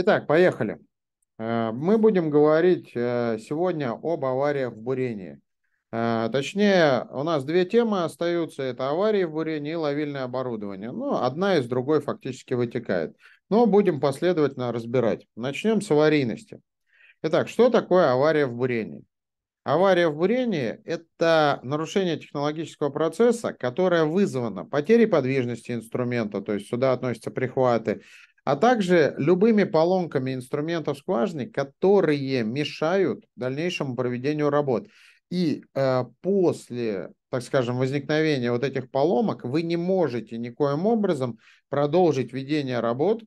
Итак, поехали. Э, мы будем говорить э, сегодня об авариях в бурении. Э, точнее, у нас две темы остаются. Это аварии в бурении и ловильное оборудование. Но ну, одна из другой фактически вытекает. Но будем последовательно разбирать. Начнем с аварийности. Итак, что такое авария в бурении? Авария в бурении – это нарушение технологического процесса, которое вызвано потерей подвижности инструмента, то есть сюда относятся прихваты, а также любыми поломками инструментов скважины, которые мешают дальнейшему проведению работ. И э, после, так скажем, возникновения вот этих поломок вы не можете никоим образом продолжить ведение работ,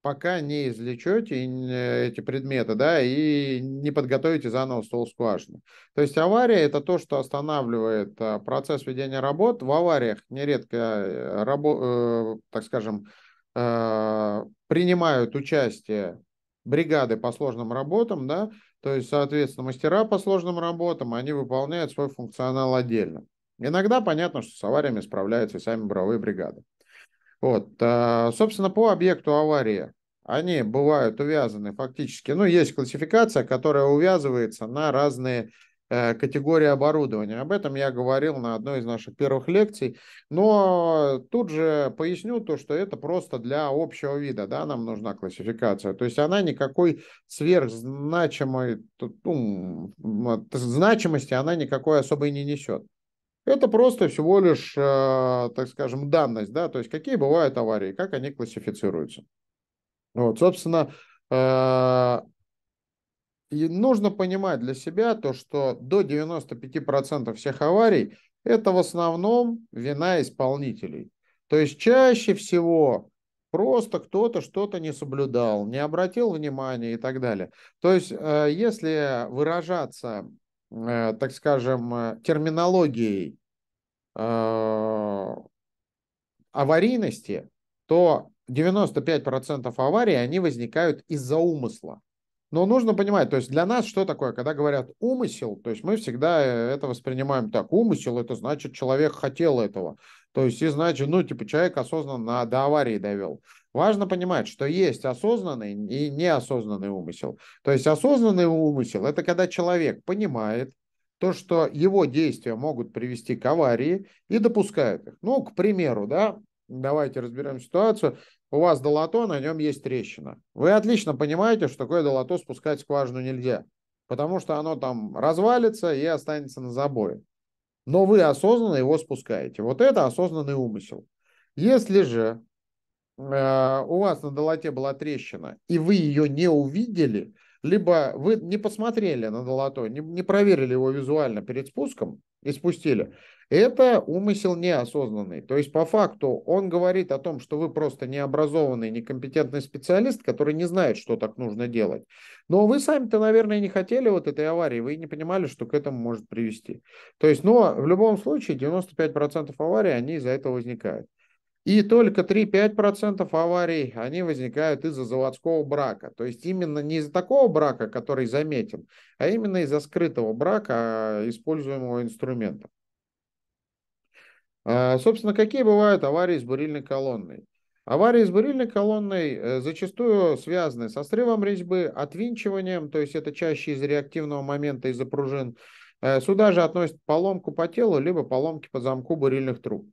пока не извлечете э, эти предметы, да, и не подготовите заново ствол скважины. То есть авария – это то, что останавливает э, процесс ведения работ. В авариях нередко, э, так скажем, Э, принимают участие бригады по сложным работам, да, то есть, соответственно, мастера по сложным работам, они выполняют свой функционал отдельно. Иногда понятно, что с авариями справляются и сами буровые бригады. Вот, э, собственно, по объекту аварии они бывают увязаны фактически, ну, есть классификация, которая увязывается на разные Э, категории оборудования. Об этом я говорил на одной из наших первых лекций, но тут же поясню то, что это просто для общего вида, да, нам нужна классификация. То есть она никакой сверхзначимой ну, значимости она никакой особой не несет. Это просто всего лишь, э, так скажем, данность, да, то есть какие бывают аварии, как они классифицируются. Вот, собственно, э, и нужно понимать для себя то, что до 95% всех аварий это в основном вина исполнителей. То есть чаще всего просто кто-то что-то не соблюдал, не обратил внимания и так далее. То есть э, если выражаться, э, так скажем, э, терминологией аварийности, то 95% аварий, они возникают из-за умысла. Но нужно понимать, то есть для нас что такое, когда говорят умысел, то есть мы всегда э, это воспринимаем так, умысел это значит человек хотел этого, то есть и значит, ну типа человек осознанно до аварии довел. Важно понимать, что есть осознанный и неосознанный умысел. То есть осознанный умысел это когда человек понимает, то, что его действия могут привести к аварии и допускает их. Ну, к примеру, да, давайте разберем ситуацию. У вас долото, на нем есть трещина. Вы отлично понимаете, что такое долото спускать в скважину нельзя, потому что оно там развалится и останется на забое. Но вы осознанно его спускаете. Вот это осознанный умысел. Если же э, у вас на долоте была трещина, и вы ее не увидели, либо вы не посмотрели на долото, не, не проверили его визуально перед спуском и спустили, это умысел неосознанный. То есть по факту он говорит о том, что вы просто необразованный, некомпетентный специалист, который не знает, что так нужно делать. Но вы сами-то, наверное, не хотели вот этой аварии, вы не понимали, что к этому может привести. То есть, но в любом случае 95% аварий, они из-за этого возникают. И только 3-5% аварий, они возникают из-за заводского брака. То есть именно не из-за такого брака, который заметен, а именно из-за скрытого брака а, используемого инструмента. А, собственно, какие бывают аварии с бурильной колонной? Аварии с бурильной колонной э, зачастую связаны со срывом резьбы, отвинчиванием, то есть это чаще из реактивного момента из-за пружин. Э, сюда же относят поломку по телу, либо поломки по замку бурильных труб.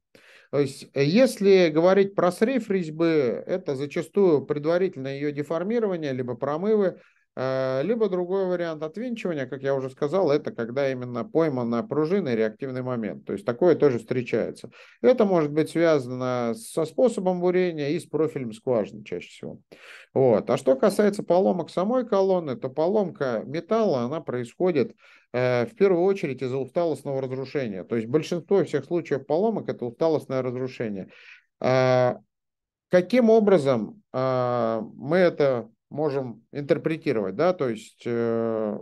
То есть, э, если говорить про срыв резьбы, это зачастую предварительное ее деформирование, либо промывы, Э, либо другой вариант отвинчивания, как я уже сказал, это когда именно поймана пружина и реактивный момент. То есть такое тоже встречается. Это может быть связано со способом бурения и с профилем скважины чаще всего. Вот. А что касается поломок самой колонны, то поломка металла, она происходит э, в первую очередь из-за усталостного разрушения. То есть большинство всех случаев поломок – это усталостное разрушение. Э, каким образом мы это можем интерпретировать, да, то есть, э,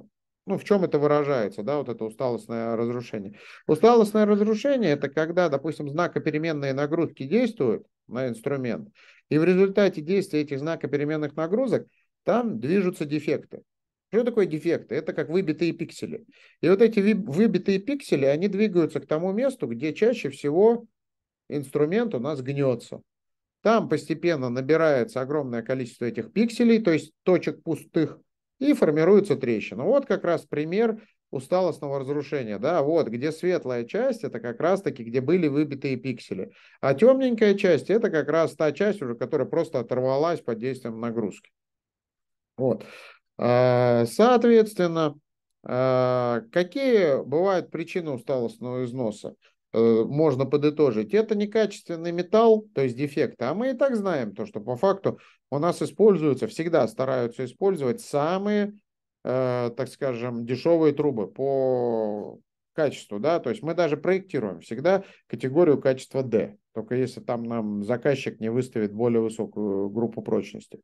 ну, в чем это выражается, да, вот это усталостное разрушение. Усталостное разрушение – это когда, допустим, знакопеременные нагрузки действуют на инструмент, и в результате действия этих знакопеременных нагрузок там движутся дефекты. Что такое дефекты? Это как выбитые пиксели. И вот эти выбитые пиксели, они двигаются к тому месту, где чаще всего инструмент у нас гнется. Там постепенно набирается огромное количество этих пикселей, то есть точек пустых, и формируется трещина. Вот как раз пример усталостного разрушения. Да, вот где светлая часть, это как раз-таки, где были выбитые пиксели. А темненькая часть, это как раз та часть, уже, которая просто оторвалась под действием нагрузки. Вот. А, соответственно, а, какие бывают причины усталостного износа? Э, можно подытожить, это некачественный металл, то есть дефекты. А мы и так знаем то, что по факту у нас используются, всегда стараются использовать самые, э, так скажем, дешевые трубы по качеству, да, то есть мы даже проектируем всегда категорию качества D, только если там нам заказчик не выставит более высокую группу прочности.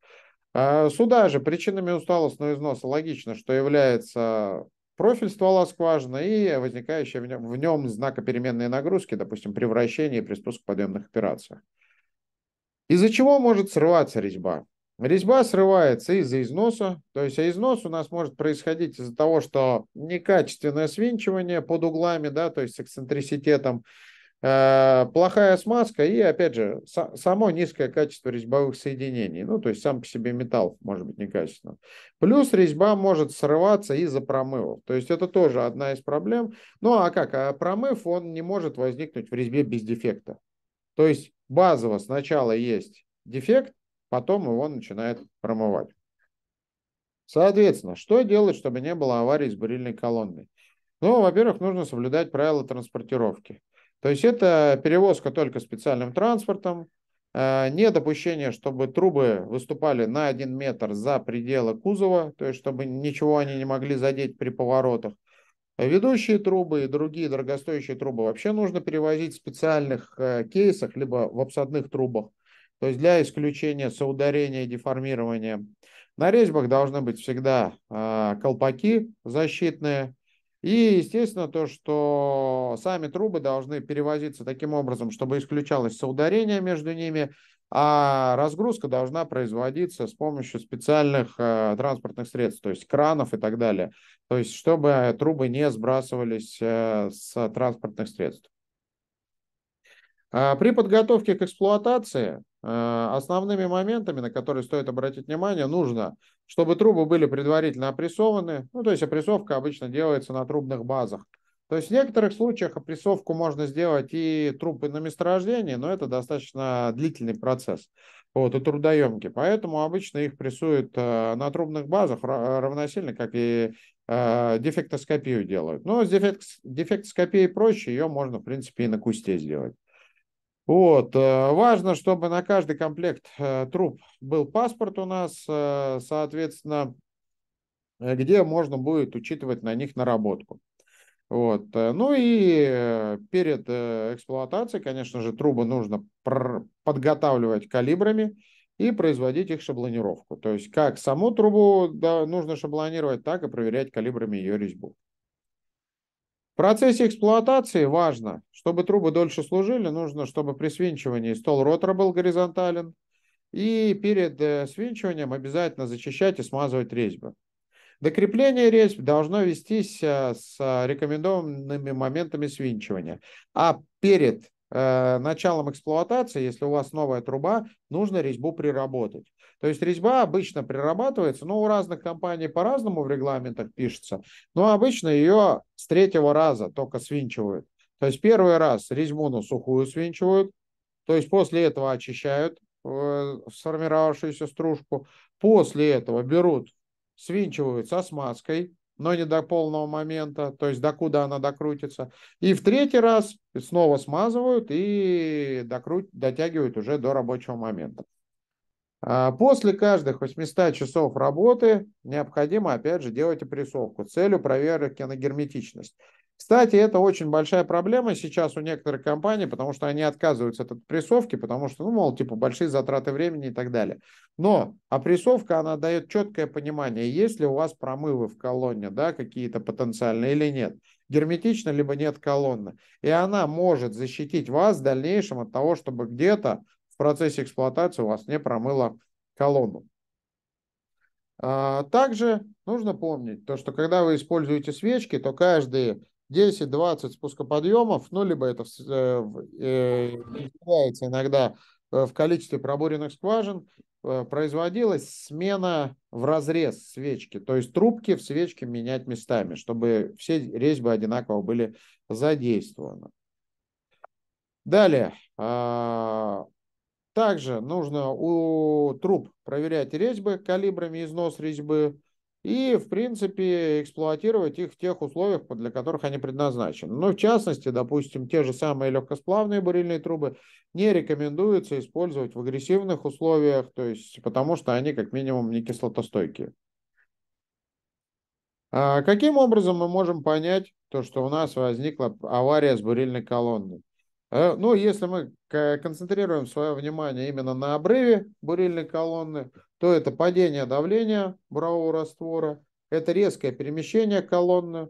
А сюда же причинами усталостного износа логично, что является профиль ствола скважины и возникающие в нем, в нем знакопеременные нагрузки, допустим, при вращении и при подъемных операциях. Из-за чего может срываться резьба? Резьба срывается из-за износа, то есть а износ у нас может происходить из-за того, что некачественное свинчивание под углами, да, то есть с эксцентриситетом, Э, плохая смазка и, опять же, само низкое качество резьбовых соединений. Ну, то есть сам по себе металл может быть некачественным. Плюс резьба может срываться из-за промывов. То есть это тоже одна из проблем. Ну, а как? А промыв, он не может возникнуть в резьбе без дефекта. То есть базово сначала есть дефект, потом его начинает промывать. Соответственно, что делать, чтобы не было аварии с бурильной колонной? Ну, во-первых, нужно соблюдать правила транспортировки. То есть это перевозка только специальным транспортом, э, не допущение, чтобы трубы выступали на один метр за пределы кузова, то есть чтобы ничего они не могли задеть при поворотах. Ведущие трубы и другие дорогостоящие трубы вообще нужно перевозить в специальных э, кейсах, либо в обсадных трубах, то есть для исключения соударения и деформирования. На резьбах должны быть всегда э, колпаки защитные, и, естественно, то, что сами трубы должны перевозиться таким образом, чтобы исключалось соударение между ними, а разгрузка должна производиться с помощью специальных э, транспортных средств, то есть кранов и так далее. То есть, чтобы трубы не сбрасывались э, с транспортных средств. А при подготовке к эксплуатации Э, основными моментами, на которые стоит обратить внимание, нужно, чтобы трубы были предварительно опрессованы. Ну, то есть опрессовка обычно делается на трубных базах. То есть в некоторых случаях опрессовку можно сделать и трубы на месторождении, но это достаточно длительный процесс вот, и трудоемки. Поэтому обычно их прессуют э, на трубных базах равносильно, как и э, дефектоскопию делают. Но с дефект, дефектоскопией проще, ее можно, в принципе, и на кусте сделать. Вот. Э, важно, чтобы на каждый комплект э, труб был паспорт у нас, э, соответственно, где можно будет учитывать на них наработку. Вот. Ну и перед эксплуатацией, конечно же, трубы нужно подготавливать калибрами и производить их шаблонировку. То есть как саму трубу нужно шаблонировать, так и проверять калибрами ее резьбу. В процессе эксплуатации важно, чтобы трубы дольше служили, нужно, чтобы при свинчивании стол ротора был горизонтален. И перед э, свинчиванием обязательно зачищать и смазывать резьбы. Докрепление резьб должно вестись э, с рекомендованными моментами свинчивания. А перед э, началом эксплуатации, если у вас новая труба, нужно резьбу приработать. То есть резьба обычно прирабатывается, но у разных компаний по-разному в регламентах пишется, но обычно ее с третьего раза только свинчивают. То есть первый раз резьбу на сухую свинчивают, то есть после этого очищают э, сформировавшуюся стружку, после этого берут, свинчивают со смазкой, но не до полного момента, то есть докуда она докрутится. И в третий раз снова смазывают и докрут... дотягивают уже до рабочего момента. А, после каждых 800 часов работы необходимо, опять же, делать опрессовку с целью проверки на герметичность. Кстати, это очень большая проблема сейчас у некоторых компаний, потому что они отказываются от опрессовки, потому что, ну, мол, типа, большие затраты времени и так далее. Но опрессовка, она дает четкое понимание, есть ли у вас промывы в колонне, да, какие-то потенциальные или нет. Герметично, либо нет колонны. И она может защитить вас в дальнейшем от того, чтобы где-то в процессе эксплуатации у вас не промыло колонну. А, также нужно помнить, то, что когда вы используете свечки, то каждые 10-20 спускоподъемов, ну, либо это э, э, является иногда э, в количестве пробуренных скважин, производилась смена в разрез свечки, то есть трубки в свечке менять местами, чтобы все резьбы одинаково были задействованы. Далее, а, также нужно у труб проверять резьбы калибрами износ резьбы и, в принципе, эксплуатировать их в тех условиях, для которых они предназначены. Но, в частности, допустим, те же самые легкосплавные бурильные трубы не рекомендуется использовать в агрессивных условиях, то есть потому что они как минимум не кислотостойкие. А каким образом мы можем понять то, что у нас возникла авария с бурильной колонной? Э, Но ну, если мы концентрируем свое внимание именно на обрыве бурильной колонны, то это падение давления бурового раствора, это резкое перемещение колонны,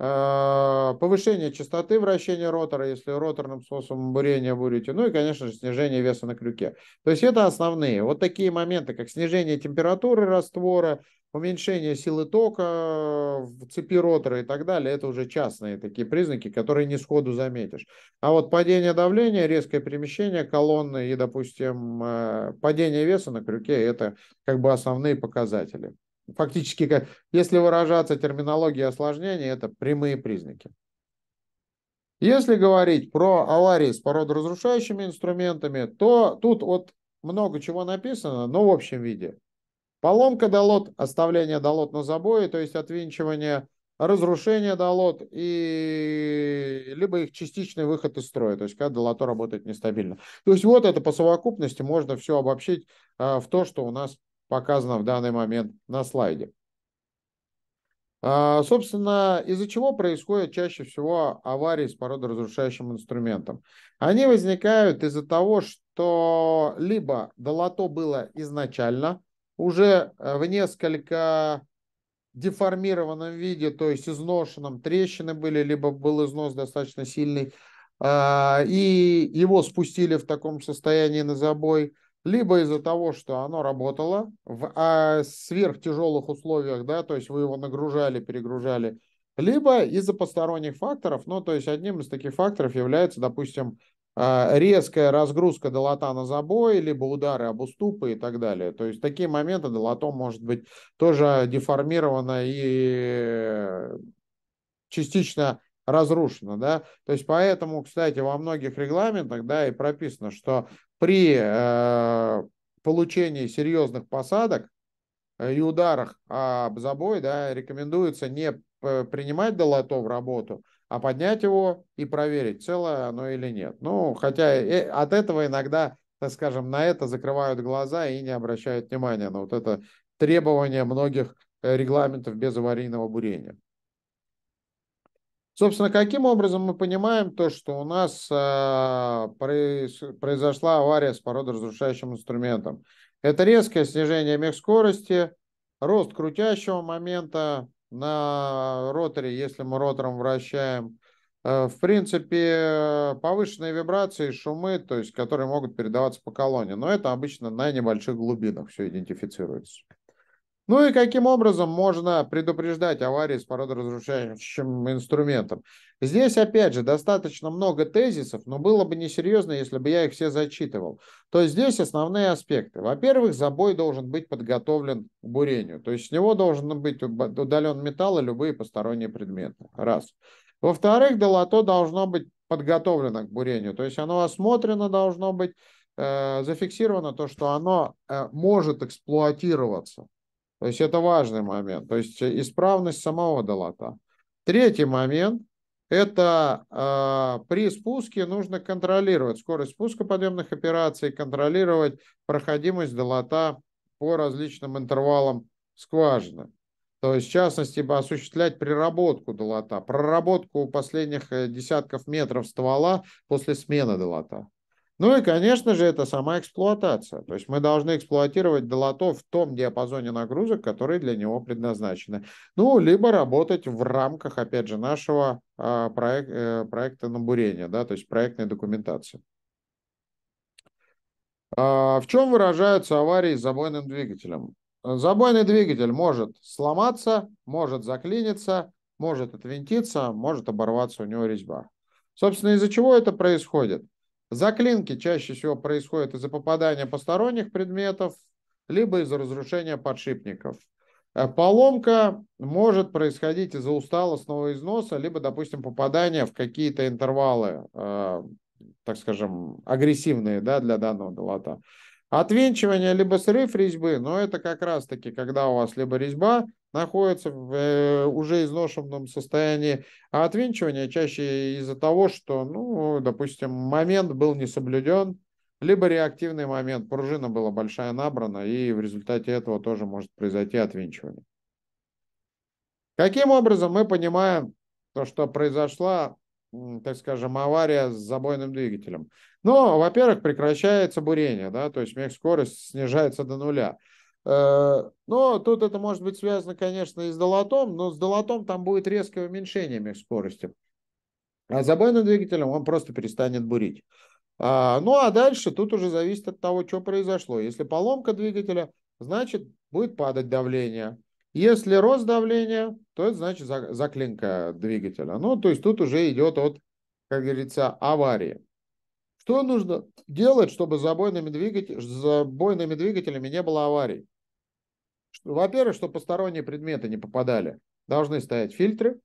э, повышение частоты вращения ротора, если роторным способом бурения бурите, ну и, конечно же, снижение веса на крюке. То есть это основные. Вот такие моменты, как снижение температуры раствора, уменьшение силы тока в цепи ротора и так далее, это уже частные такие признаки, которые не сходу заметишь. А вот падение давления, резкое перемещение колонны и, допустим, э, падение веса на крюке, это как бы основные показатели. Фактически, если выражаться терминологией осложнения, это прямые признаки. Если говорить про аварии с породоразрушающими инструментами, то тут вот много чего написано, но в общем виде. Поломка долот, оставление долот на забое, то есть отвинчивание, разрушение долот и либо их частичный выход из строя, то есть когда долото работает нестабильно. То есть вот это по совокупности можно все обобщить а, в то, что у нас показано в данный момент на слайде. А, собственно, из-за чего происходят чаще всего аварии с породоразрушающим инструментом? Они возникают из-за того, что либо долото было изначально – уже э, в несколько деформированном виде, то есть изношенном, трещины были, либо был износ достаточно сильный, а, и его спустили в таком состоянии на забой, либо из-за того, что оно работало в а, сверхтяжелых условиях, да, то есть вы его нагружали, перегружали, либо из-за посторонних факторов, ну, то есть одним из таких факторов является, допустим, а, резкая разгрузка долота на забой, либо удары об уступы и так далее. То есть такие моменты долото может быть тоже деформировано и частично разрушено, да, то есть поэтому, кстати, во многих регламентах, да, и прописано, что при э, получении серьезных посадок и ударах об забой, да, рекомендуется не принимать долото в работу, а поднять его и проверить, целое оно или нет. Ну, хотя от этого иногда, так скажем, на это закрывают глаза и не обращают внимания на вот это требование многих э, регламентов без аварийного бурения. Собственно, каким образом мы понимаем то, что у нас э, произошла авария с породоразрушающим инструментом? Это резкое снижение мех скорости, рост крутящего момента, на роторе, если мы ротором вращаем, э, в принципе, э, повышенные вибрации, шумы, то есть, которые могут передаваться по колонне. Но это обычно на небольших глубинах все идентифицируется. Ну и каким образом можно предупреждать аварии с породоразрушающим инструментом? Здесь, опять же, достаточно много тезисов, но было бы несерьезно, если бы я их все зачитывал. То есть здесь основные аспекты. Во-первых, забой должен быть подготовлен к бурению. То есть с него должен быть удален металл и любые посторонние предметы. Раз. Во-вторых, долото должно быть подготовлено к бурению. То есть оно осмотрено должно быть, э, зафиксировано то, что оно э, может эксплуатироваться. То есть это важный момент. То есть исправность самого долота. Третий момент – это э, при спуске нужно контролировать скорость спуска подъемных операций, контролировать проходимость долота по различным интервалам скважины. То есть, в частности, осуществлять приработку долота, проработку последних э, десятков метров ствола после смены долота. Ну и, конечно же, это сама эксплуатация. То есть мы должны эксплуатировать долото в том диапазоне нагрузок, которые для него предназначены. Ну, либо работать в рамках, опять же, нашего э, а, проект, э, проекта набурения, да, то есть проектной документации. Э, в чем выражаются аварии с забойным двигателем? Забойный двигатель может сломаться, может заклиниться, может отвинтиться, может оборваться у него резьба. Собственно, из-за чего это происходит? Заклинки чаще всего происходят из-за попадания посторонних предметов, либо из-за разрушения подшипников. Э, поломка может происходить из-за усталостного износа, либо, допустим, попадания в какие-то интервалы, э, так скажем, агрессивные да, для данного долота. Отвинчивание либо срыв резьбы, но это как раз-таки, когда у вас либо резьба находится в э, уже изношенном состоянии, а отвинчивание чаще из-за того, что, ну, допустим, момент был не соблюден, либо реактивный момент, пружина была большая набрана, и в результате этого тоже может произойти отвинчивание. Каким образом мы понимаем то, что произошла так скажем, авария с забойным двигателем. Но, ну, во-первых, прекращается бурение, да, то есть мех-скорость снижается до нуля. Э, но тут это может быть связано, конечно, и с долотом, но с долотом там будет резкое уменьшение мех-скорости. А забойным двигателем он просто перестанет бурить. А, ну а дальше тут уже зависит от того, что произошло. Если поломка двигателя, значит будет падать давление. Если рост давления, то это значит заклинка двигателя. Ну, то есть тут уже идет от, как говорится, аварии. Что нужно делать, чтобы с забойными, двигатель, забойными двигателями не было аварий? Во-первых, что посторонние предметы не попадали. Должны стоять фильтры.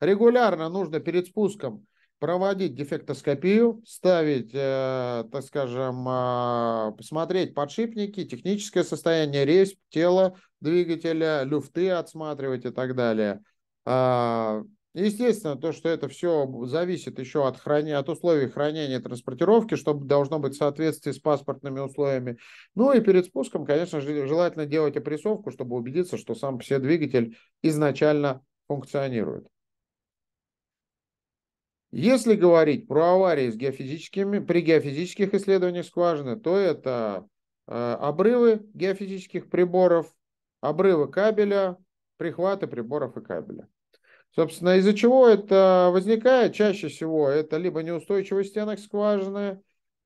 Регулярно нужно перед спуском проводить дефектоскопию, ставить, э, так скажем, э, посмотреть подшипники, техническое состояние рейс, тела двигателя, люфты отсматривать и так далее. А, естественно, то, что это все зависит еще от, храни... от условий хранения и транспортировки, что должно быть в соответствии с паспортными условиями. Ну и перед спуском, конечно же, желательно делать опрессовку, чтобы убедиться, что сам все двигатель изначально функционирует. Если говорить про аварии с геофизическими, при геофизических исследованиях скважины, то это э, обрывы геофизических приборов, обрывы кабеля, прихваты приборов и кабеля. Собственно, из-за чего это возникает? Чаще всего это либо неустойчивость стенок скважины,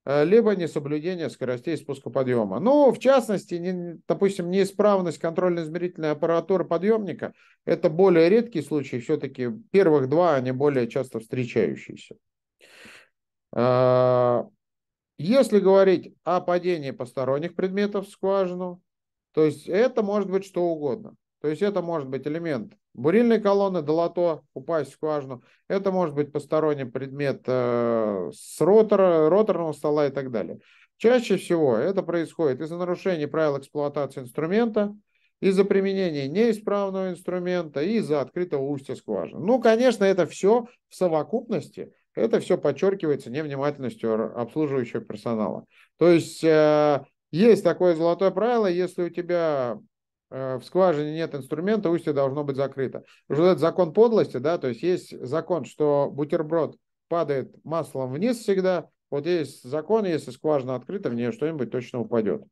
Э, либо несоблюдение скоростей спуска подъема. Ну, в частности, не, допустим, неисправность контрольно-измерительной аппаратуры подъемника – это более редкий случай, все-таки первых два, они более часто встречающиеся. Э, если говорить о падении посторонних предметов в скважину, то есть это может быть что угодно. То есть это может быть элемент бурильной колонны, долото, упасть в скважину. Это может быть посторонний предмет э, с ротора, роторного стола и так далее. Чаще всего это происходит из-за нарушения правил эксплуатации инструмента, из-за применения неисправного инструмента и из-за открытого устья скважины. Ну, конечно, это все в совокупности, это все подчеркивается невнимательностью обслуживающего персонала. То есть э, есть такое золотое правило, если у тебя Э, в скважине нет инструмента, устье должно быть закрыто. Уже этот закон подлости, да, то есть есть закон, что бутерброд падает маслом вниз всегда, вот есть закон, если скважина открыта, в нее что-нибудь точно упадет.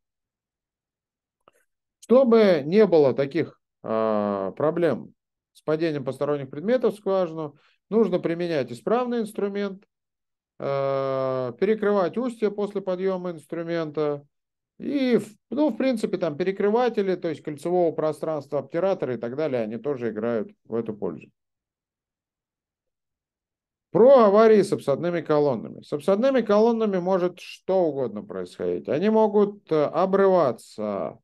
Чтобы не было таких э, проблем с падением посторонних предметов в скважину, нужно применять исправный инструмент, э, перекрывать устье после подъема инструмента, и, ну, в принципе, там перекрыватели, то есть кольцевого пространства, обтираторы и так далее, они тоже играют в эту пользу. Про аварии с обсадными колоннами. С обсадными колоннами может что угодно происходить. Они могут э, обрываться,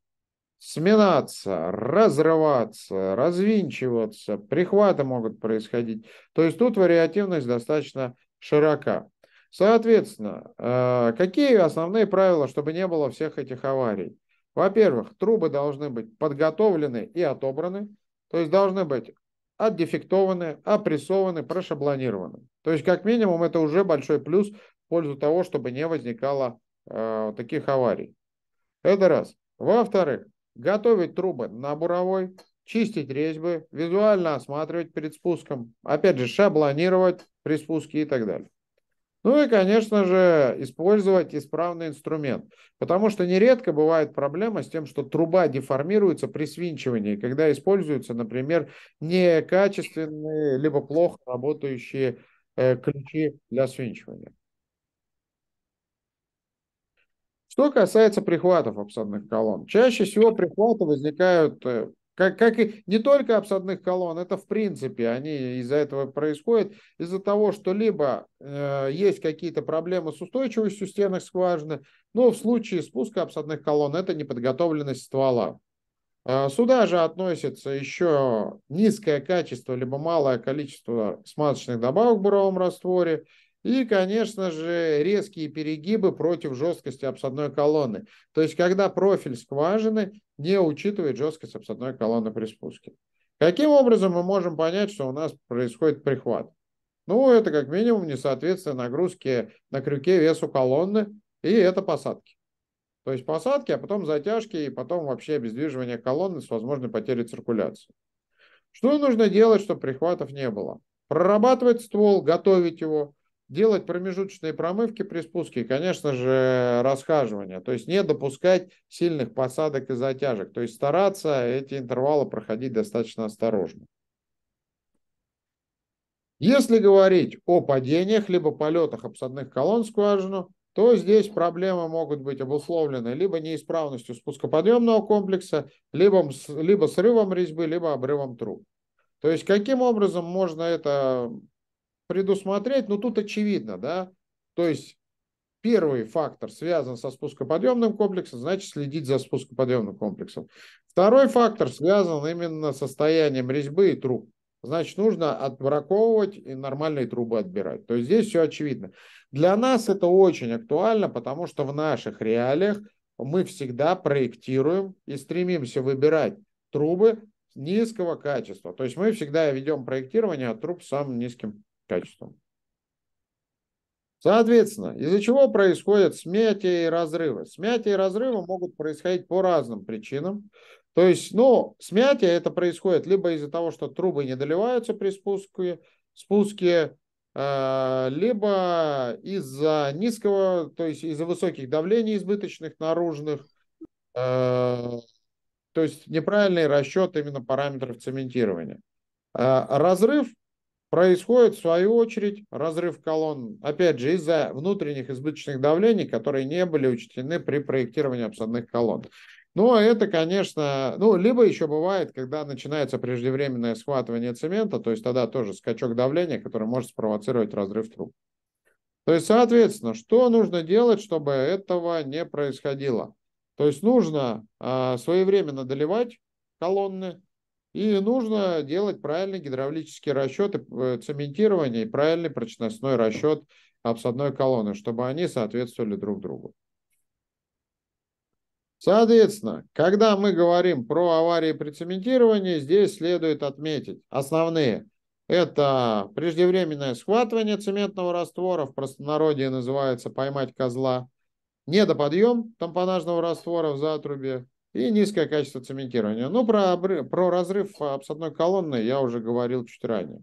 сминаться, разрываться, развинчиваться, прихваты могут происходить. То есть тут вариативность достаточно широка. Соответственно, э, какие основные правила, чтобы не было всех этих аварий? Во-первых, трубы должны быть подготовлены и отобраны, то есть должны быть отдефектованы, опрессованы, прошаблонированы. То есть, как минимум, это уже большой плюс в пользу того, чтобы не возникало э, таких аварий. Это раз. Во-вторых, готовить трубы на буровой, чистить резьбы, визуально осматривать перед спуском, опять же, шаблонировать при спуске и так далее. Ну и, конечно же, использовать исправный инструмент, потому что нередко бывает проблема с тем, что труба деформируется при свинчивании, когда используются, например, некачественные либо плохо работающие э, ключи для свинчивания. Что касается прихватов обсадных колонн, чаще всего прихваты возникают э, как, как и не только обсадных колонн, это в принципе, они из-за этого происходят, из-за того, что либо э, есть какие-то проблемы с устойчивостью стенок скважины, но в случае спуска обсадных колонн это неподготовленность ствола. Э, сюда же относится еще низкое качество, либо малое количество смазочных добавок в буровом растворе, и, конечно же, резкие перегибы против жесткости обсадной колонны. То есть, когда профиль скважины не учитывает жесткость обсадной колонны при спуске. Каким образом мы можем понять, что у нас происходит прихват? Ну, это как минимум несоответствие нагрузки на крюке весу колонны, и это посадки. То есть посадки, а потом затяжки, и потом вообще обездвиживание колонны с возможной потерей циркуляции. Что нужно делать, чтобы прихватов не было? Прорабатывать ствол, готовить его, делать промежуточные промывки при спуске, конечно же, расхаживание, то есть не допускать сильных посадок и затяжек, то есть стараться эти интервалы проходить достаточно осторожно. Если говорить о падениях либо полетах обсадных колонн скважину, то здесь проблемы могут быть обусловлены либо неисправностью спускоподъемного комплекса, либо, либо срывом резьбы, либо обрывом труб. То есть каким образом можно это предусмотреть, но тут очевидно, да, то есть первый фактор связан со спускоподъемным комплексом, значит следить за спускоподъемным комплексом. Второй фактор связан именно с состоянием резьбы и труб. Значит, нужно отбраковывать и нормальные трубы отбирать. То есть здесь все очевидно. Для нас это очень актуально, потому что в наших реалиях мы всегда проектируем и стремимся выбирать трубы низкого качества. То есть мы всегда ведем проектирование от а труб с самым низким качеством. Соответственно, из-за чего происходят смятия и разрывы? Смятия и разрывы могут происходить по разным причинам. То есть, ну, смятие это происходит либо из-за того, что трубы не доливаются при спуске, спуске э, либо из-за низкого, то есть из-за высоких давлений избыточных наружных, э, то есть неправильный расчет именно параметров цементирования. Э, разрыв Происходит, в свою очередь, разрыв колонн, опять же, из-за внутренних избыточных давлений, которые не были учтены при проектировании обсадных колонн. Но ну, это, конечно, ну, либо еще бывает, когда начинается преждевременное схватывание цемента, то есть тогда тоже скачок давления, который может спровоцировать разрыв труб. То есть, соответственно, что нужно делать, чтобы этого не происходило? То есть нужно э, своевременно доливать колонны, и нужно делать правильные гидравлические расчеты, э, цементирование и правильный прочностной расчет обсадной колонны, чтобы они соответствовали друг другу. Соответственно, когда мы говорим про аварии при цементировании, здесь следует отметить основные. Это преждевременное схватывание цементного раствора, в простонародье называется «поймать козла», недоподъем тампонажного раствора в затрубе, и низкое качество цементирования. Ну, про, про разрыв обсадной колонны я уже говорил чуть ранее.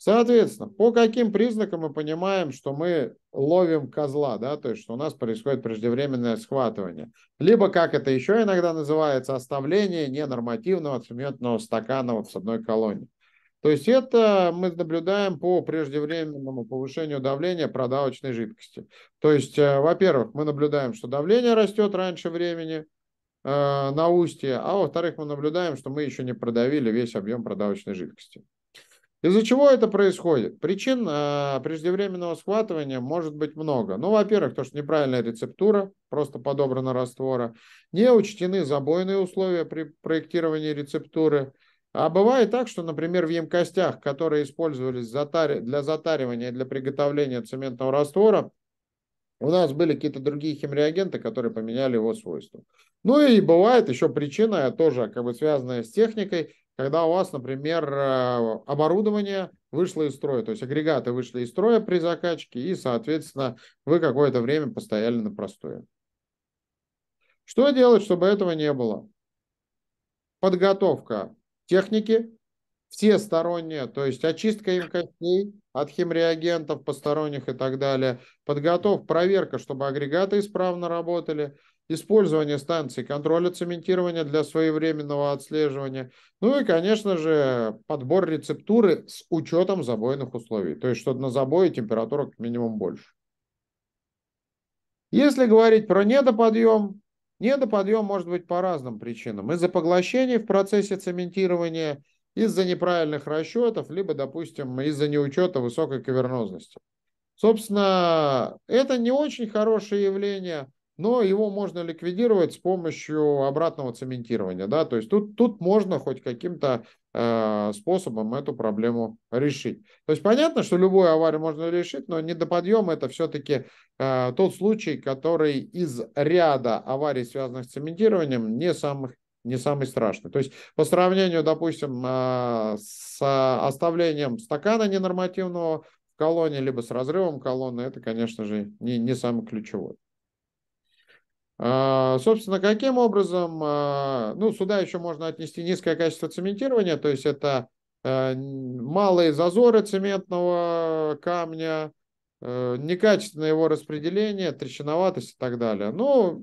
Соответственно, по каким признакам мы понимаем, что мы ловим козла, да, то есть что у нас происходит преждевременное схватывание. Либо, как это еще иногда называется, оставление ненормативного цементного стакана в обсадной колонне. То есть это мы наблюдаем по преждевременному повышению давления продавочной жидкости. То есть, э, во-первых, мы наблюдаем, что давление растет раньше времени – Э, на устье, а во-вторых, мы наблюдаем, что мы еще не продавили весь объем продавочной жидкости. Из-за чего это происходит? Причин э, преждевременного схватывания может быть много. Ну, во-первых, то, что неправильная рецептура, просто подобрана раствора, не учтены забойные условия при проектировании рецептуры. А бывает так, что, например, в емкостях, которые использовались для затаривания, для приготовления цементного раствора, у нас были какие-то другие химреагенты, которые поменяли его свойства. Ну и бывает еще причина, тоже как бы связанная с техникой, когда у вас, например, э, оборудование вышло из строя, то есть агрегаты вышли из строя при закачке, и, соответственно, вы какое-то время постояли на простое. Что делать, чтобы этого не было? Подготовка техники все сторонние, то есть очистка им костей от химреагентов посторонних и так далее, подготовка, проверка, чтобы агрегаты исправно работали, использование станций контроля цементирования для своевременного отслеживания, ну и, конечно же, подбор рецептуры с учетом забойных условий, то есть чтобы на забое температура как минимум больше. Если говорить про недоподъем, недоподъем может быть по разным причинам. Из-за поглощения в процессе цементирования – из-за неправильных расчетов, либо, допустим, из-за неучета высокой кавернозности. Собственно, это не очень хорошее явление, но его можно ликвидировать с помощью обратного цементирования. Да? То есть тут, тут можно хоть каким-то э, способом эту проблему решить. То есть понятно, что любую аварию можно решить, но недоподъем это все-таки э, тот случай, который из ряда аварий, связанных с цементированием, не самых не самый страшный. То есть по сравнению, допустим, а, с оставлением стакана ненормативного в колонне, либо с разрывом колонны, это, конечно же, не, не самый ключевой. А, собственно, каким образом, а, ну, сюда еще можно отнести низкое качество цементирования, то есть это э, малые зазоры цементного камня, э, некачественное его распределение, трещиноватость и так далее. Но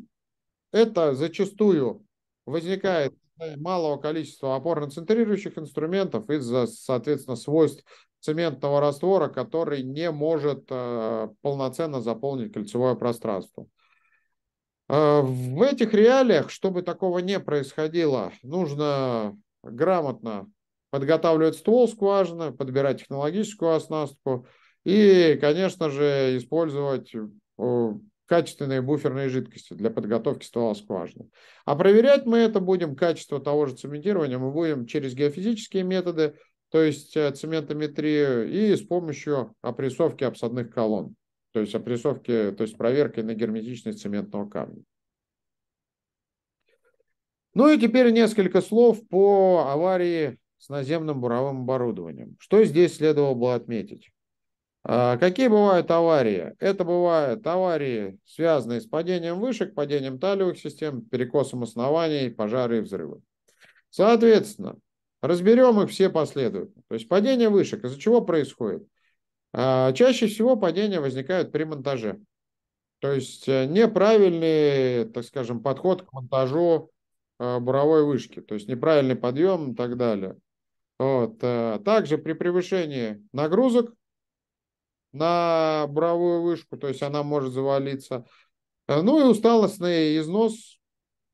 это зачастую возникает малого количества опорно-центрирующих инструментов из-за, соответственно, свойств цементного раствора, который не может э, полноценно заполнить кольцевое пространство. Э, в этих реалиях, чтобы такого не происходило, нужно грамотно подготавливать ствол скважины, подбирать технологическую оснастку и, конечно же, использовать э, качественной буферной жидкости для подготовки ствола скважины. А проверять мы это будем, качество того же цементирования мы будем через геофизические методы, то есть э, цементометрию, и с помощью опрессовки обсадных колонн, то есть опрессовки, то есть проверкой на герметичность цементного камня. Ну и теперь несколько слов по аварии с наземным буровым оборудованием. Что здесь следовало бы отметить? А, какие бывают аварии? Это бывают аварии, связанные с падением вышек, падением талевых систем, перекосом оснований, пожары и взрывы. Соответственно, разберем их все последовательно. То есть падение вышек, из-за чего происходит? А, чаще всего падения возникают при монтаже. То есть э, неправильный, так скажем, подход к монтажу э, буровой вышки, то есть неправильный подъем и так далее. Вот. Э, также при превышении нагрузок на буровую вышку, то есть она может завалиться. Э, ну и усталостный износ,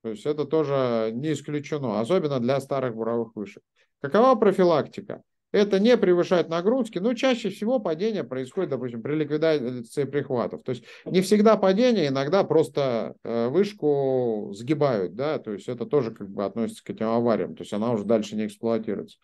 то есть это тоже не исключено, особенно для старых буровых вышек. Какова профилактика? Это не превышать нагрузки, но чаще всего падение происходит, допустим, при ликвидации прихватов. То есть не всегда падение, иногда просто э, вышку сгибают, да, то есть это тоже как бы относится к этим авариям, то есть она уже дальше не эксплуатируется.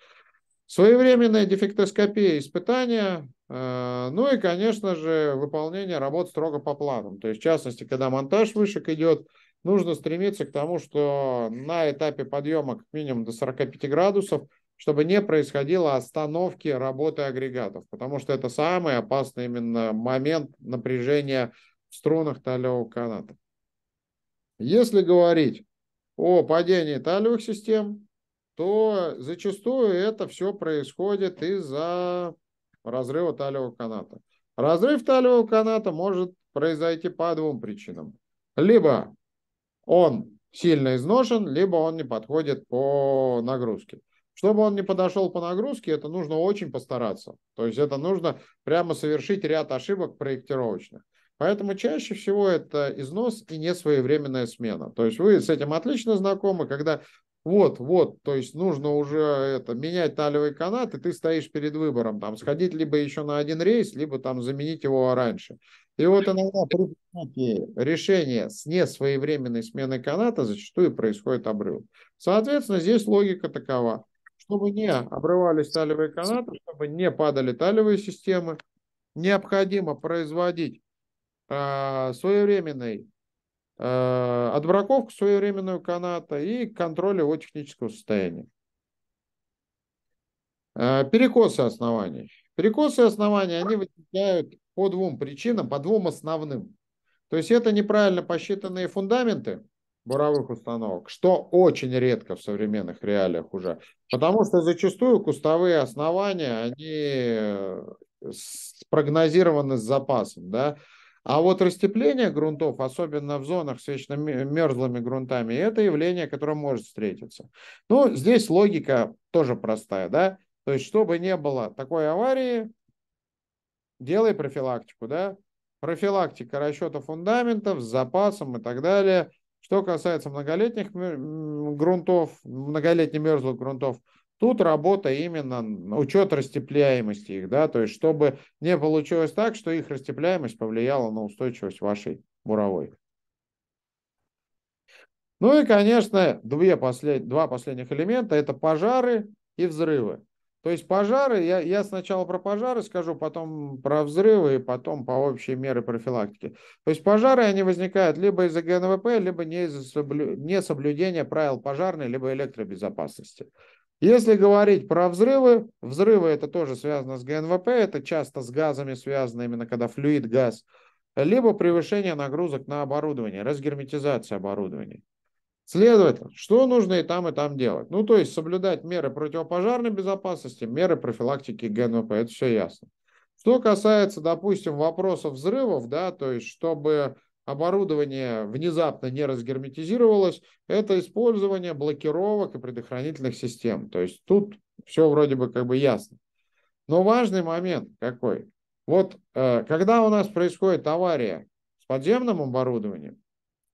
Своевременная дефектоскопия испытания, э, ну и, конечно же, выполнение работ строго по планам. То есть, в частности, когда монтаж вышек идет, нужно стремиться к тому, что на этапе подъема как минимум до 45 градусов, чтобы не происходило остановки работы агрегатов, потому что это самый опасный именно момент напряжения в струнах талевого каната. Если говорить о падении талевых систем, то зачастую это все происходит из-за разрыва талевого каната. Разрыв талевого каната может произойти по двум причинам. Либо он сильно изношен, либо он не подходит по нагрузке. Чтобы он не подошел по нагрузке, это нужно очень постараться. То есть это нужно прямо совершить ряд ошибок проектировочных. Поэтому чаще всего это износ и несвоевременная смена. То есть вы с этим отлично знакомы, когда вот, вот, то есть нужно уже это, менять талевый канат, и ты стоишь перед выбором, там, сходить либо еще на один рейс, либо там заменить его раньше. И вот иногда при принятии с несвоевременной смены каната зачастую происходит обрыв. Соответственно, здесь логика такова. Чтобы не обрывались талевые канаты, чтобы не падали талевые системы, необходимо производить э, своевременный Э, отбраковку своевременную каната и контроль его технического состояния. Э, перекосы оснований. Перекосы оснований, они возникают по двум причинам, по двум основным. То есть это неправильно посчитанные фундаменты буровых установок, что очень редко в современных реалиях уже. Потому что зачастую кустовые основания, они э, спрогнозированы с запасом. Да? А вот растепление грунтов, особенно в зонах с вечно мерзлыми грунтами, это явление, которое может встретиться. Ну, здесь логика тоже простая, да? То есть, чтобы не было такой аварии, делай профилактику, да? Профилактика расчета фундаментов с запасом и так далее. Что касается многолетних грунтов, многолетних мерзлых грунтов, Тут работа именно учет растепляемости их, да, то есть чтобы не получилось так, что их растепляемость повлияла на устойчивость вашей буровой. Ну и, конечно, две послед... два последних элемента – это пожары и взрывы. То есть пожары, я, я сначала про пожары скажу, потом про взрывы и потом по общей мере профилактики. То есть пожары, они возникают либо из-за ГНВП, либо не из-за соблю... несоблюдения правил пожарной, либо электробезопасности. Если говорить про взрывы, взрывы это тоже связано с ГНВП, это часто с газами связано, именно когда флюид газ, либо превышение нагрузок на оборудование, разгерметизация оборудования. Следовательно, что нужно и там, и там делать? Ну, то есть соблюдать меры противопожарной безопасности, меры профилактики ГНВП, это все ясно. Что касается, допустим, вопросов взрывов, да, то есть чтобы оборудование внезапно не разгерметизировалось, это использование блокировок и предохранительных систем. То есть тут все вроде бы как бы ясно. Но важный момент какой? Вот э, когда у нас происходит авария с подземным оборудованием,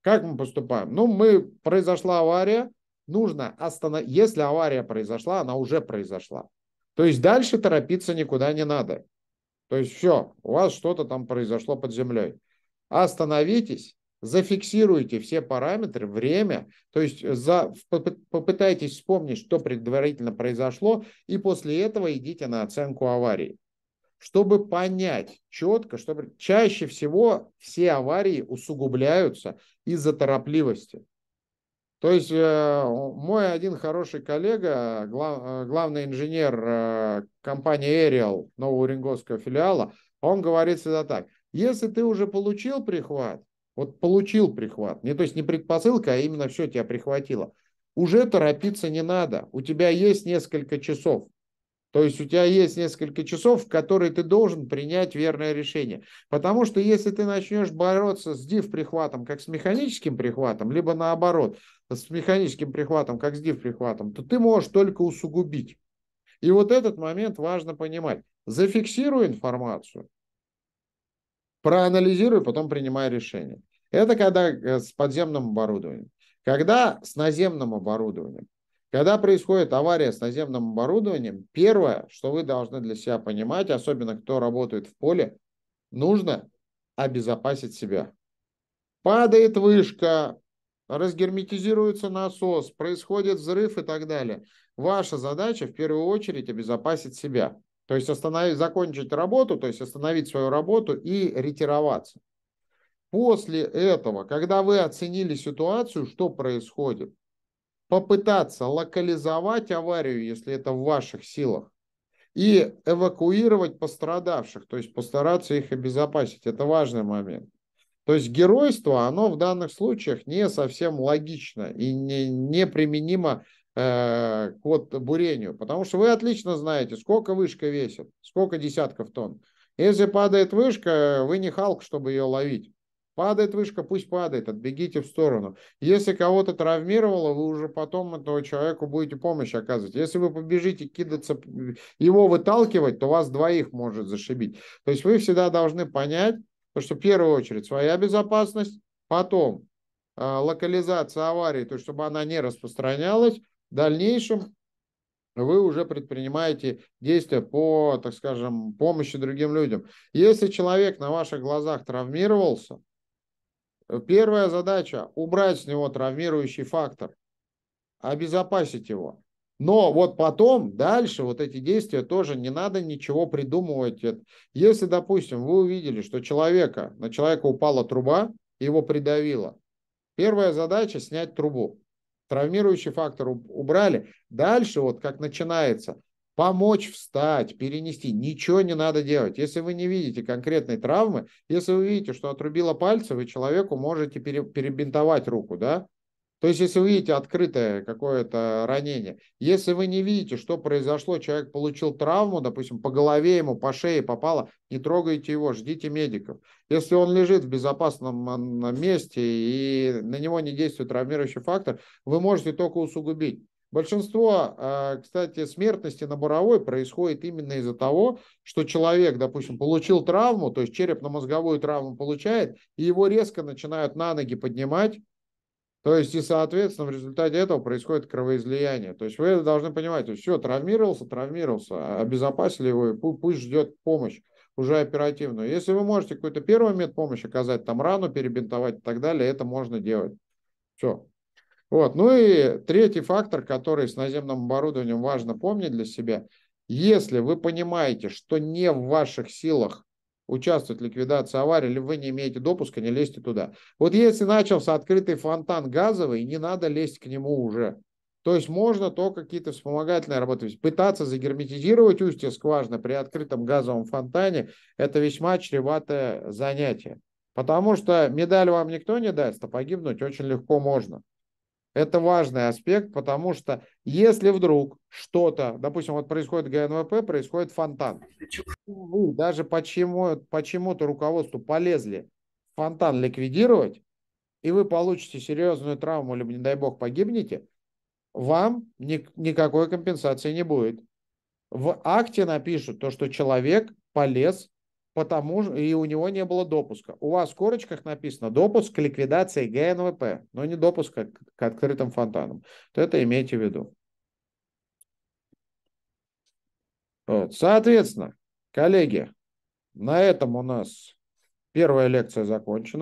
как мы поступаем? Ну, мы, произошла авария, нужно остановить. Если авария произошла, она уже произошла. То есть дальше торопиться никуда не надо. То есть все, у вас что-то там произошло под землей. Остановитесь, зафиксируйте все параметры, время, то есть за, попытайтесь вспомнить, что предварительно произошло, и после этого идите на оценку аварии. Чтобы понять четко, чтобы чаще всего все аварии усугубляются из-за торопливости. То есть э, мой один хороший коллега, глав, главный инженер э, компании Ariel, Новоуренгонского филиала, он говорит всегда так – если ты уже получил прихват, вот получил прихват, не, то есть не предпосылка, а именно все тебя прихватило, уже торопиться не надо. У тебя есть несколько часов. То есть у тебя есть несколько часов, в которые ты должен принять верное решение. Потому что если ты начнешь бороться с див-прихватом как с механическим прихватом, либо наоборот, с механическим прихватом как с див-прихватом, то ты можешь только усугубить. И вот этот момент важно понимать. Зафиксируй информацию, проанализируй, потом принимай решение. Это когда э, с подземным оборудованием. Когда с наземным оборудованием. Когда происходит авария с наземным оборудованием, первое, что вы должны для себя понимать, особенно кто работает в поле, нужно обезопасить себя. Падает вышка, разгерметизируется насос, происходит взрыв и так далее. Ваша задача в первую очередь обезопасить себя. То есть остановить, закончить работу, то есть остановить свою работу и ретироваться. После этого, когда вы оценили ситуацию, что происходит? Попытаться локализовать аварию, если это в ваших силах, и эвакуировать пострадавших, то есть постараться их обезопасить. Это важный момент. То есть геройство, оно в данных случаях не совсем логично и не, не применимо э, к бурению. Потому что вы отлично знаете, сколько вышка весит, сколько десятков тонн. Если падает вышка, вы не Халк, чтобы ее ловить. Падает вышка, пусть падает, отбегите в сторону. Если кого-то травмировало, вы уже потом этого человеку будете помощь оказывать. Если вы побежите кидаться, его выталкивать, то вас двоих может зашибить. То есть вы всегда должны понять, что в первую очередь своя безопасность, потом э, локализация аварии, то есть чтобы она не распространялась, в дальнейшем вы уже предпринимаете действия по, так скажем, помощи другим людям. Если человек на ваших глазах травмировался, первая задача – убрать с него травмирующий фактор, обезопасить его. Но вот потом, дальше, вот эти действия тоже не надо ничего придумывать. Если, допустим, вы увидели, что человека, на человека упала труба, его придавило, первая задача – снять трубу. Травмирующий фактор убрали. Дальше вот как начинается. Помочь встать, перенести. Ничего не надо делать. Если вы не видите конкретной травмы, если вы видите, что отрубило пальцы, вы человеку можете перебинтовать руку, да? То есть, если вы видите открытое какое-то ранение, если вы не видите, что произошло, человек получил травму, допустим, по голове ему, по шее попало, не трогайте его, ждите медиков. Если он лежит в безопасном э, месте и на него не действует травмирующий фактор, вы можете только усугубить. Большинство, э, кстати, смертности на буровой происходит именно из-за того, что человек, допустим, получил травму, то есть черепно-мозговую травму получает, и его резко начинают на ноги поднимать, то есть, и, соответственно, в результате этого происходит кровоизлияние. То есть, вы это должны понимать. То есть, все, травмировался, травмировался, а обезопасили его, и пусть, ждет помощь уже оперативную. Если вы можете какую-то первую медпомощь оказать, там рану перебинтовать и так далее, это можно делать. Все. Вот. Ну и третий фактор, который с наземным оборудованием важно помнить для себя. Если вы понимаете, что не в ваших силах участвовать в ликвидации аварии, или вы не имеете допуска, не лезьте туда. Вот если начался открытый фонтан газовый, не надо лезть к нему уже. То есть можно то какие-то вспомогательные работы. Пытаться загерметизировать устье скважины при открытом газовом фонтане – это весьма чреватое занятие. Потому что медаль вам никто не даст, а погибнуть очень легко можно. Это важный аспект, потому что если вдруг что-то, допустим, вот происходит ГНВП, происходит фонтан. Вы даже почему, почему-то руководству полезли фонтан ликвидировать, и вы получите серьезную травму, либо, не дай бог, погибнете, вам ни, никакой компенсации не будет. В акте напишут то, что человек полез потому и у него не было допуска. У вас в корочках написано допуск к ликвидации ГНВП, но не допуск к, к открытым фонтанам. То это имейте в виду. Вот. Соответственно, коллеги, на этом у нас первая лекция закончена.